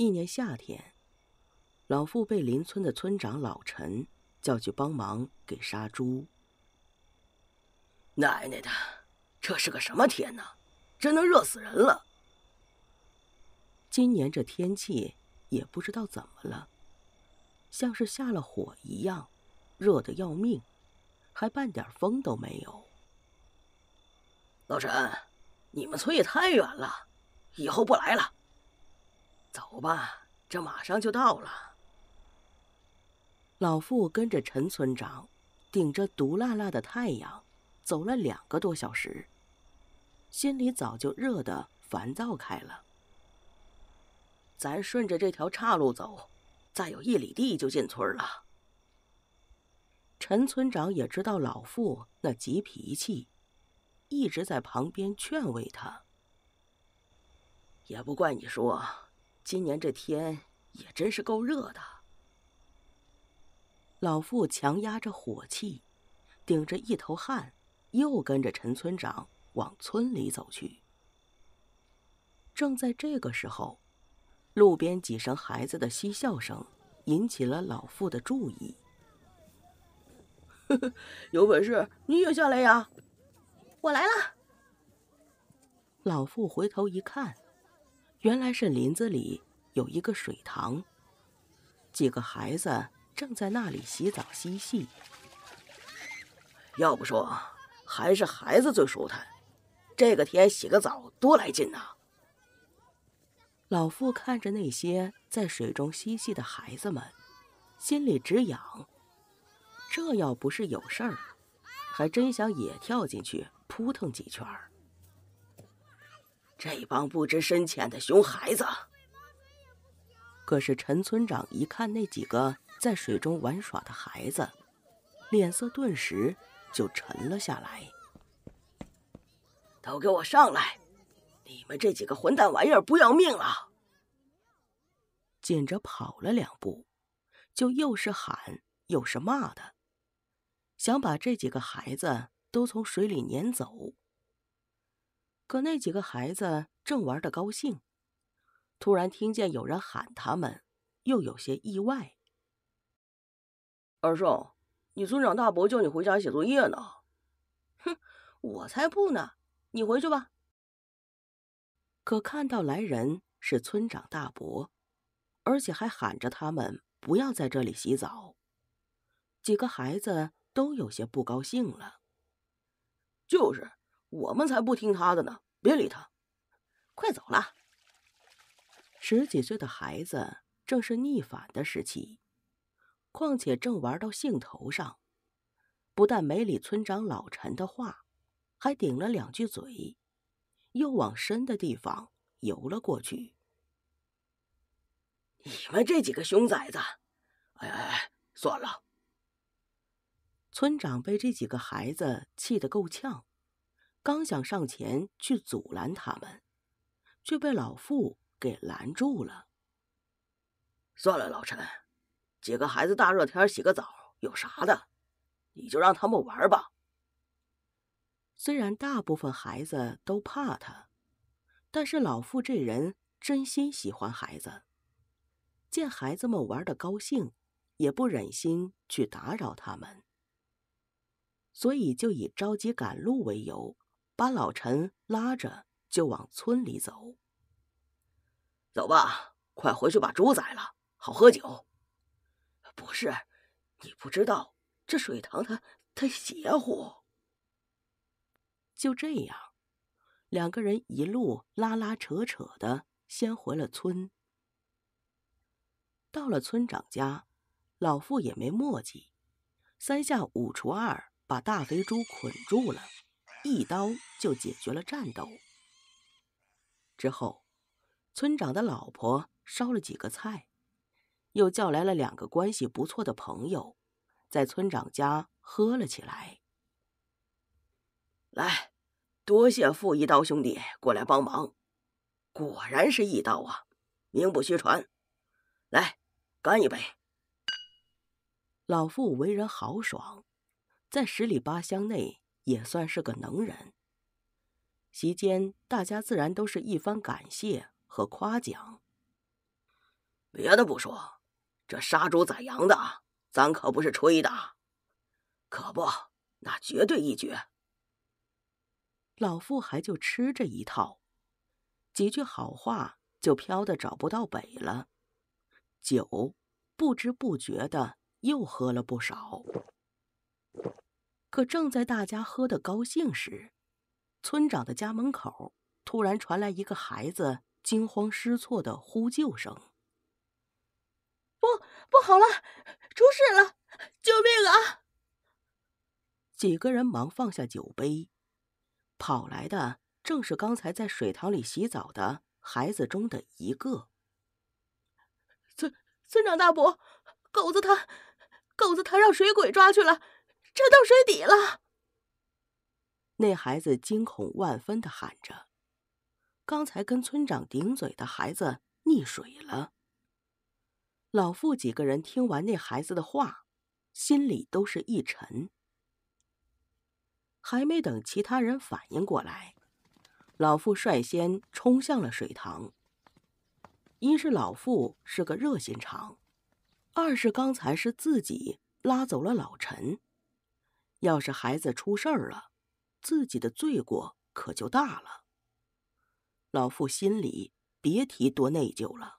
一年夏天，老妇被邻村的村长老陈叫去帮忙给杀猪。奶奶的，这是个什么天呐！真能热死人了。今年这天气也不知道怎么了，像是下了火一样，热的要命，还半点风都没有。老陈，你们村也太远了，以后不来了。走吧，这马上就到了。老妇跟着陈村长，顶着毒辣辣的太阳，走了两个多小时，心里早就热的烦躁开了。咱顺着这条岔路走，再有一里地就进村了。陈村长也知道老妇那急脾气，一直在旁边劝慰他，也不怪你说。今年这天也真是够热的。老妇强压着火气，顶着一头汗，又跟着陈村长往村里走去。正在这个时候，路边几声孩子的嬉笑声引起了老妇的注意。呵呵，有本事你也下来呀！我来了。老妇回头一看。原来是林子里有一个水塘，几个孩子正在那里洗澡嬉戏。要不说还是孩子最舒坦，这个天洗个澡多来劲呐！老妇看着那些在水中嬉戏的孩子们，心里直痒。这要不是有事儿，还真想也跳进去扑腾几圈儿。这帮不知深浅的熊孩子。可是陈村长一看那几个在水中玩耍的孩子，脸色顿时就沉了下来。都给我上来！你们这几个混蛋玩意儿不要命了！紧着跑了两步，就又是喊又是骂的，想把这几个孩子都从水里撵走。可那几个孩子正玩的高兴，突然听见有人喊他们，又有些意外。二少，你村长大伯叫你回家写作业呢。哼，我才不呢！你回去吧。可看到来人是村长大伯，而且还喊着他们不要在这里洗澡，几个孩子都有些不高兴了。就是。我们才不听他的呢！别理他，快走了。十几岁的孩子正是逆反的时期，况且正玩到兴头上，不但没理村长老陈的话，还顶了两句嘴，又往深的地方游了过去。你们这几个熊崽子！哎哎哎，算了。村长被这几个孩子气得够呛。刚想上前去阻拦他们，却被老傅给拦住了。算了，老陈，几个孩子大热天洗个澡有啥的，你就让他们玩吧。虽然大部分孩子都怕他，但是老傅这人真心喜欢孩子，见孩子们玩的高兴，也不忍心去打扰他们，所以就以着急赶路为由。把老陈拉着就往村里走。走吧，快回去把猪宰了，好喝酒。不是，你不知道这水塘它它邪乎。就这样，两个人一路拉拉扯扯的，先回了村。到了村长家，老傅也没墨迹，三下五除二把大肥猪捆住了。一刀就解决了战斗。之后，村长的老婆烧了几个菜，又叫来了两个关系不错的朋友，在村长家喝了起来。来，多谢傅一刀兄弟过来帮忙，果然是一刀啊，名不虚传。来，干一杯。老傅为人豪爽，在十里八乡内。也算是个能人。席间，大家自然都是一番感谢和夸奖。别的不说，这杀猪宰羊的，咱可不是吹的。可不，那绝对一绝。老傅还就吃这一套，几句好话就飘的找不到北了。酒不知不觉的又喝了不少。可正在大家喝的高兴时，村长的家门口突然传来一个孩子惊慌失措的呼救声：“不，不好了，出事了，救命啊！”几个人忙放下酒杯，跑来的正是刚才在水塘里洗澡的孩子中的一个。村村长大伯，狗子他，狗子他让水鬼抓去了。沉到水底了！那孩子惊恐万分的喊着：“刚才跟村长顶嘴的孩子溺水了。”老傅几个人听完那孩子的话，心里都是一沉。还没等其他人反应过来，老傅率先冲向了水塘。一是老傅是个热心肠，二是刚才是自己拉走了老陈。要是孩子出事儿了，自己的罪过可就大了。老妇心里别提多内疚了。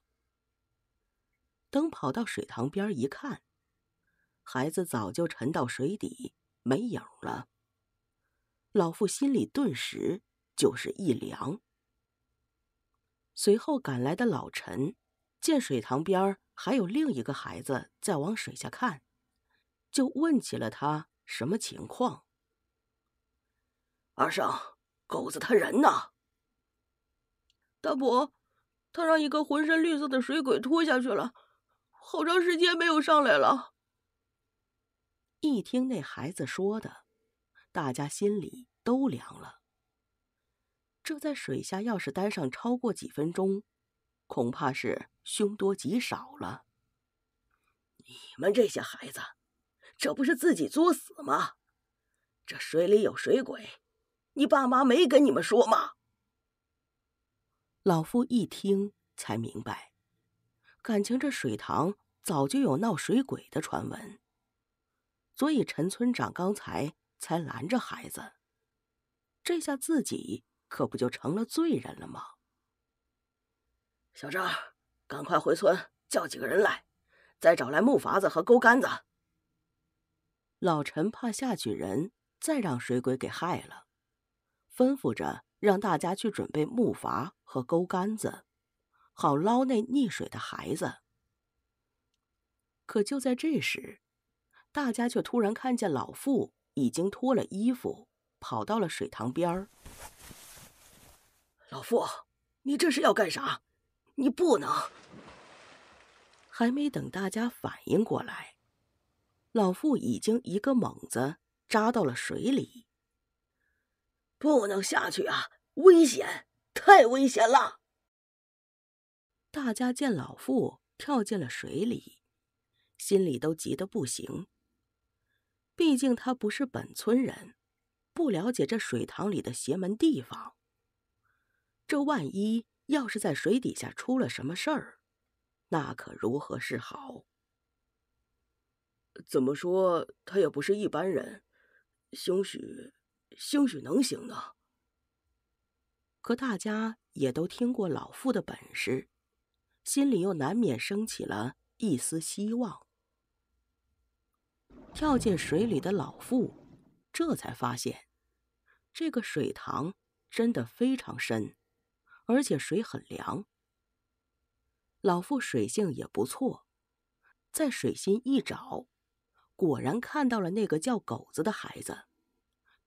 等跑到水塘边一看，孩子早就沉到水底没影了。老妇心里顿时就是一凉。随后赶来的老陈，见水塘边还有另一个孩子在往水下看，就问起了他。什么情况？二少，狗子他人呢？大伯，他让一个浑身绿色的水鬼拖下去了，好长时间没有上来了。一听那孩子说的，大家心里都凉了。这在水下要是待上超过几分钟，恐怕是凶多吉少了。你们这些孩子！这不是自己作死吗？这水里有水鬼，你爸妈没跟你们说吗？老夫一听才明白，感情这水塘早就有闹水鬼的传闻，所以陈村长刚才才拦着孩子。这下自己可不就成了罪人了吗？小张，赶快回村叫几个人来，再找来木筏子和钩竿子。老陈怕下去人再让水鬼给害了，吩咐着让大家去准备木筏和钩杆子，好捞那溺水的孩子。可就在这时，大家却突然看见老妇已经脱了衣服，跑到了水塘边儿。老妇，你这是要干啥？你不能！还没等大家反应过来。老妇已经一个猛子扎到了水里，不能下去啊！危险，太危险了！大家见老妇跳进了水里，心里都急得不行。毕竟他不是本村人，不了解这水塘里的邪门地方。这万一要是在水底下出了什么事儿，那可如何是好？怎么说，他也不是一般人，兴许兴许能行呢。可大家也都听过老妇的本事，心里又难免升起了一丝希望。跳进水里的老妇，这才发现，这个水塘真的非常深，而且水很凉。老妇水性也不错，在水心一找。果然看到了那个叫狗子的孩子，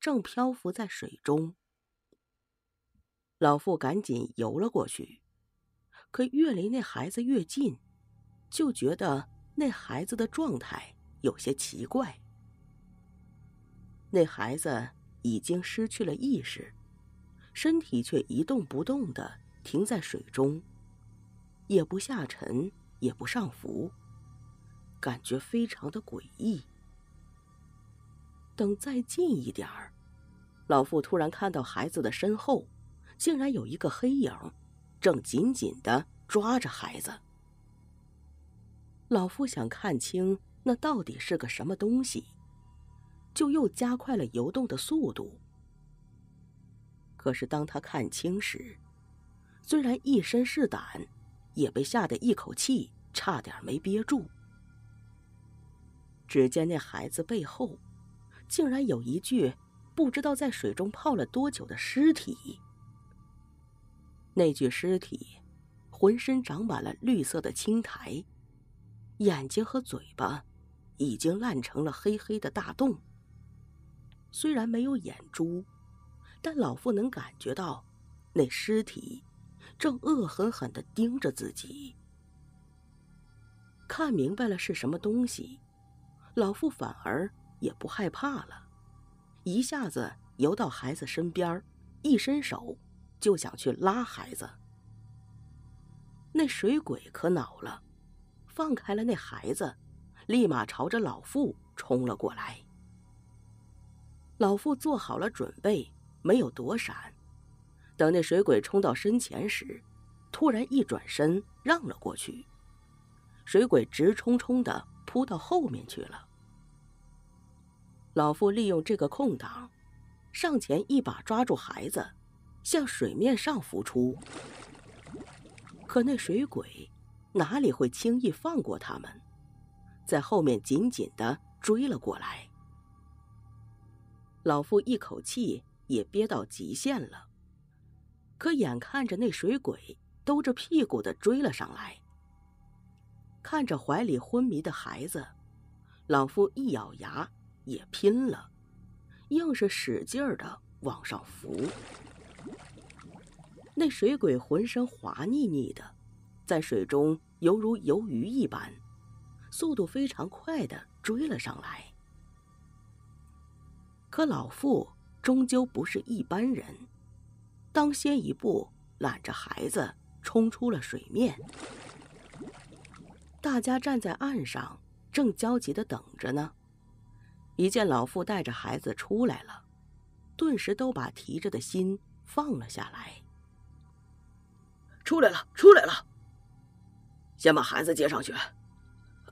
正漂浮在水中。老妇赶紧游了过去，可越离那孩子越近，就觉得那孩子的状态有些奇怪。那孩子已经失去了意识，身体却一动不动的停在水中，也不下沉，也不上浮。感觉非常的诡异。等再近一点儿，老妇突然看到孩子的身后，竟然有一个黑影，正紧紧的抓着孩子。老妇想看清那到底是个什么东西，就又加快了游动的速度。可是当他看清时，虽然一身是胆，也被吓得一口气差点没憋住。只见那孩子背后，竟然有一具不知道在水中泡了多久的尸体。那具尸体浑身长满了绿色的青苔，眼睛和嘴巴已经烂成了黑黑的大洞。虽然没有眼珠，但老妇能感觉到那尸体正恶狠狠地盯着自己。看明白了是什么东西。老妇反而也不害怕了，一下子游到孩子身边，一伸手就想去拉孩子。那水鬼可恼了，放开了那孩子，立马朝着老妇冲了过来。老妇做好了准备，没有躲闪，等那水鬼冲到身前时，突然一转身让了过去。水鬼直冲冲的。扑到后面去了。老妇利用这个空档，上前一把抓住孩子，向水面上浮出。可那水鬼哪里会轻易放过他们，在后面紧紧的追了过来。老妇一口气也憋到极限了，可眼看着那水鬼兜着屁股的追了上来。看着怀里昏迷的孩子，老妇一咬牙也拼了，硬是使劲儿的往上浮。那水鬼浑身滑腻腻的，在水中犹如游鱼一般，速度非常快的追了上来。可老妇终究不是一般人，当先一步揽着孩子冲出了水面。大家站在岸上，正焦急的等着呢。一见老妇带着孩子出来了，顿时都把提着的心放了下来。出来了，出来了！先把孩子接上去。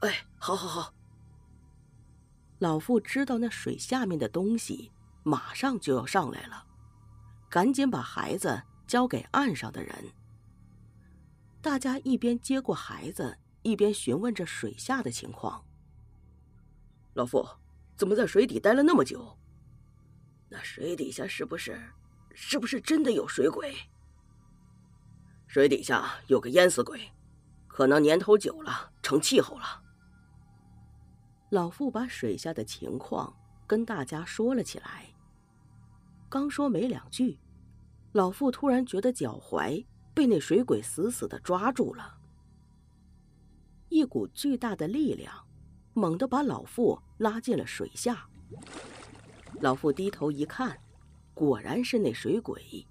哎，好，好，好。老妇知道那水下面的东西马上就要上来了，赶紧把孩子交给岸上的人。大家一边接过孩子。一边询问着水下的情况，老傅怎么在水底待了那么久？那水底下是不是是不是真的有水鬼？水底下有个淹死鬼，可能年头久了成气候了。老傅把水下的情况跟大家说了起来。刚说没两句，老傅突然觉得脚踝被那水鬼死死的抓住了。一股巨大的力量，猛地把老妇拉进了水下。老妇低头一看，果然是那水鬼。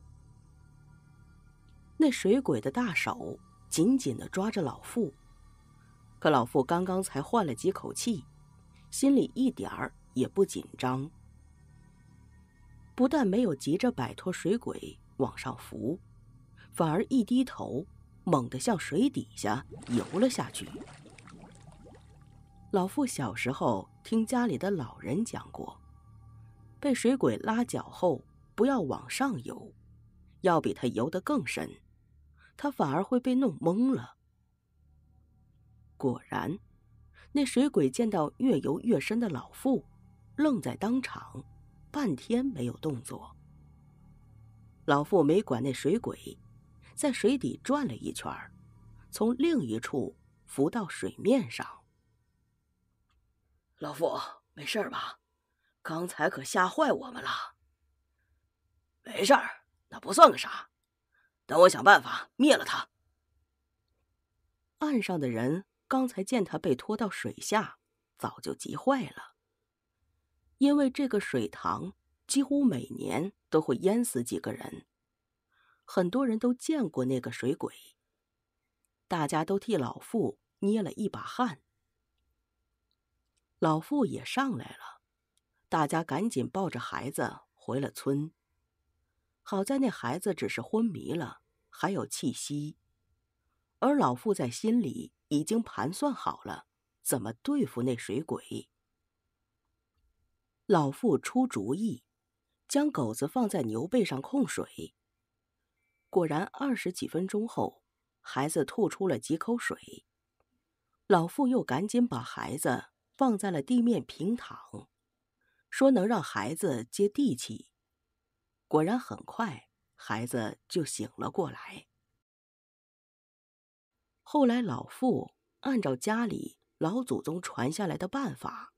那水鬼的大手紧紧的抓着老妇，可老妇刚刚才换了几口气，心里一点儿也不紧张，不但没有急着摆脱水鬼往上浮，反而一低头。猛地向水底下游了下去。老妇小时候听家里的老人讲过，被水鬼拉脚后不要往上游，要比他游得更深，他反而会被弄懵了。果然，那水鬼见到越游越深的老妇，愣在当场，半天没有动作。老妇没管那水鬼。在水底转了一圈，从另一处浮到水面上。老傅，没事吧？刚才可吓坏我们了。没事儿，那不算个啥。等我想办法灭了他。岸上的人刚才见他被拖到水下，早就急坏了，因为这个水塘几乎每年都会淹死几个人。很多人都见过那个水鬼，大家都替老妇捏了一把汗。老妇也上来了，大家赶紧抱着孩子回了村。好在那孩子只是昏迷了，还有气息。而老妇在心里已经盘算好了怎么对付那水鬼。老妇出主意，将狗子放在牛背上控水。果然，二十几分钟后，孩子吐出了几口水。老妇又赶紧把孩子放在了地面平躺，说能让孩子接地气。果然，很快孩子就醒了过来。后来，老妇按照家里老祖宗传下来的办法，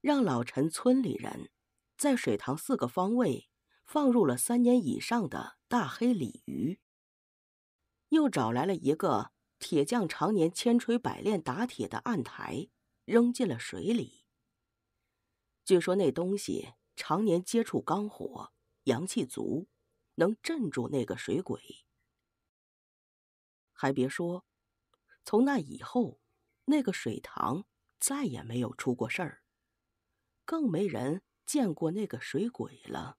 让老陈村里人在水塘四个方位。放入了三年以上的大黑鲤鱼，又找来了一个铁匠常年千锤百炼打铁的案台，扔进了水里。据说那东西常年接触钢火，阳气足，能镇住那个水鬼。还别说，从那以后，那个水塘再也没有出过事儿，更没人见过那个水鬼了。